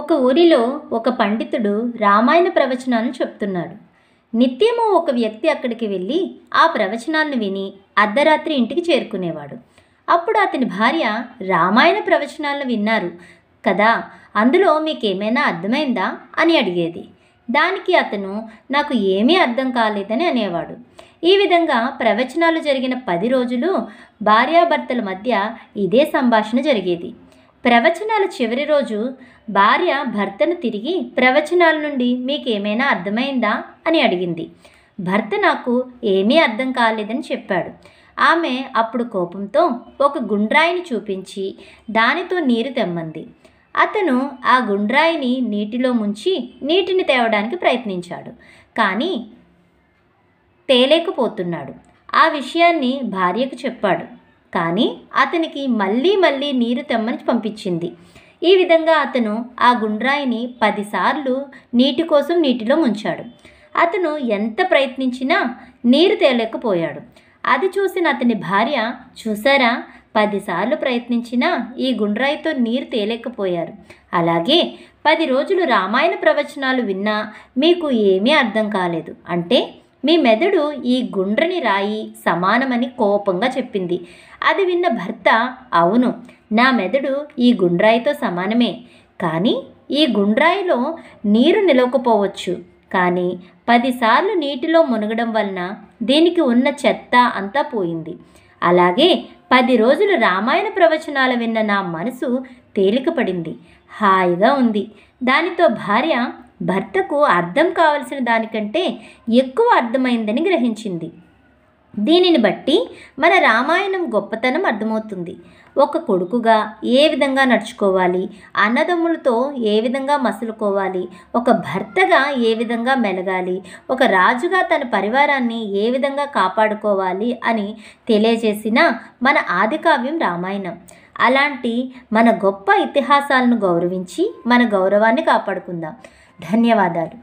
ఒక ఊరిలో ఒక పండితుడు రామాయణ ప్రవచనాన్ని చెప్తున్నాడు నిత్యము ఒక వ్యక్తి అక్కడికి వెళ్ళి ఆ ప్రవచనాన్ని విని అర్ధరాత్రి ఇంటికి చేరుకునేవాడు అప్పుడు అతని భార్య రామాయణ ప్రవచనాలను విన్నారు కదా అందులో మీకేమైనా అర్థమైందా అని అడిగేది దానికి అతను నాకు ఏమీ అర్థం కాలేదని అనేవాడు ఈ విధంగా ప్రవచనాలు జరిగిన పది రోజులు భార్యాభర్తల మధ్య ఇదే సంభాషణ జరిగేది ప్రవచనాల చివరి రోజు భార్య భర్తను తిరిగి ప్రవచనాల నుండి మీకేమైనా అర్థమైందా అని అడిగింది భర్త నాకు ఏమీ అర్థం కాలేదని చెప్పాడు ఆమె అప్పుడు కోపంతో ఒక గుండ్రాయిని చూపించి దానితో నీరు తెమ్మంది అతను ఆ గుండ్రాయిని నీటిలో ముంచి నీటిని తేవడానికి ప్రయత్నించాడు కానీ తేలేకపోతున్నాడు ఆ విషయాన్ని భార్యకు చెప్పాడు కానీ అతనికి మళ్ళీ మళ్ళీ నీరు తెమ్మని పంపించింది ఈ విధంగా అతను ఆ గుండ్రాయిని పదిసార్లు నీటి కోసం నీటిలో ముంచాడు అతను ఎంత ప్రయత్నించినా నీరు తేలేకపోయాడు అది చూసిన అతని భార్య చూసారా పదిసార్లు ప్రయత్నించినా ఈ గుండ్రాయితో నీరు తేలేకపోయారు అలాగే పది రోజులు రామాయణ ప్రవచనాలు విన్నా మీకు ఏమీ అర్థం కాలేదు అంటే మీ మెదడు ఈ గుండ్రని రాయి సమానమని కోపంగా చెప్పింది అది విన్న భర్త అవును నా మెదడు ఈ గుండ్రాయితో సమానమే కానీ ఈ గుండ్రాయిలో నీరు నిలవకపోవచ్చు కానీ పదిసార్లు నీటిలో మునగడం వలన దీనికి ఉన్న చెత్త అంతా పోయింది అలాగే పది రోజులు రామాయణ ప్రవచనాలు విన్న నా మనసు తేలికపడింది హాయిగా ఉంది దానితో భార్య భర్తకు అర్థం కావలసిన దానికంటే ఎక్కువ అర్థమైందని గ్రహించింది దీనిని బట్టి మన రామాయణం గొప్పతనం అర్థమవుతుంది ఒక కొడుకుగా ఏ విధంగా నడుచుకోవాలి అన్నదమ్ములతో ఏ విధంగా మసులుకోవాలి ఒక భర్తగా ఏ విధంగా మెలగాలి ఒక రాజుగా తన పరివారాన్ని ఏ విధంగా కాపాడుకోవాలి అని తెలియజేసిన మన ఆదికావ్యం రామాయణం అలాంటి మన గొప్ప ఇతిహాసాలను గౌరవించి మన గౌరవాన్ని కాపాడుకుందాం ధన్యవాదాలు